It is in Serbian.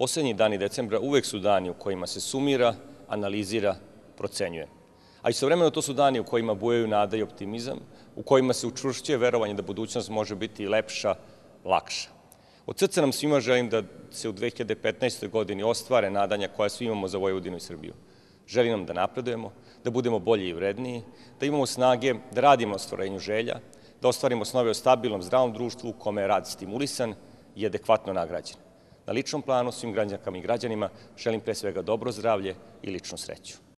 Poslednji dani decembra uvek su dani u kojima se sumira, analizira, procenjuje. A istovremeno to su dani u kojima bujaju nada i optimizam, u kojima se učvršćuje verovanje da budućnost može biti lepša, lakša. Od srca nam svima želim da se u 2015. godini ostvare nadanja koja svi imamo za Vojvodinu i Srbiju. Želim nam da napredujemo, da budemo bolji i vredniji, da imamo snage da radimo o stvorenju želja, da ostvarimo snove o stabilnom, zdravom društvu u kome je rad stimulisan i adekvatno nagrađen. Na ličnom planu svim građankama i građanima želim pre svega dobro zdravlje i ličnu sreću.